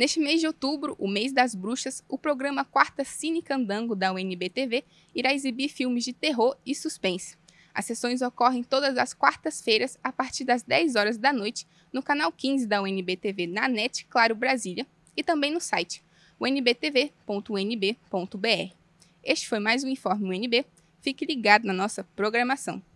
Neste mês de outubro, o mês das bruxas, o programa Quarta Cine Candango da UNB-TV irá exibir filmes de terror e suspense. As sessões ocorrem todas as quartas-feiras a partir das 10 horas da noite no canal 15 da UNB-TV na NET Claro Brasília e também no site unbtv.unb.br. Este foi mais um Informe UNB. Fique ligado na nossa programação.